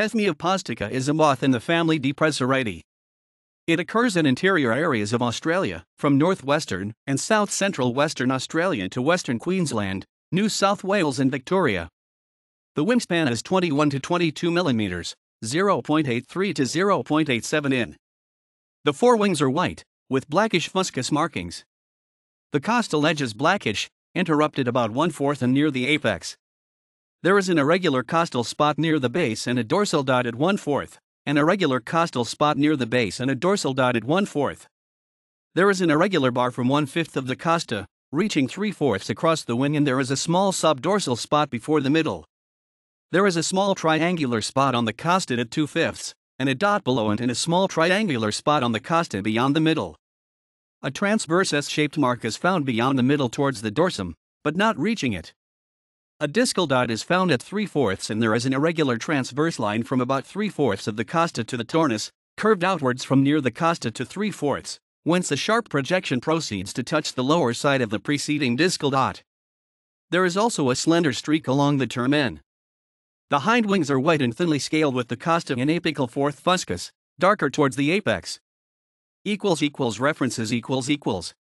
Hesmioplastica is a moth in the family Depressoridae. It occurs in interior areas of Australia, from northwestern and south central Western Australia to western Queensland, New South Wales, and Victoria. The wingspan is 21 to 22 millimeters, 0.83 to 0.87 in. The forewings are white, with blackish fuscous markings. The costal edge is blackish, interrupted about one fourth and near the apex, there is an irregular costal spot near the base and a dorsal dot at 1 4th, an irregular costal spot near the base and a dorsal dot at 1 4th. There is an irregular bar from 1 5th of the costa, reaching 3 fourths across the wing and there is a small subdorsal spot before the middle. There is a small triangular spot on the costa at 2 fifths, and a dot below it and a small triangular spot on the costa beyond the middle. A transverse S-shaped mark is found beyond the middle towards the dorsum, but not reaching it. A discal dot is found at 3 fourths and there is an irregular transverse line from about 3 fourths of the costa to the tornus, curved outwards from near the costa to 3 fourths, whence a sharp projection proceeds to touch the lower side of the preceding discal dot. There is also a slender streak along the termen. The hind wings are white and thinly scaled with the costa and apical fourth fuscus, darker towards the apex. Equals equals references equals equals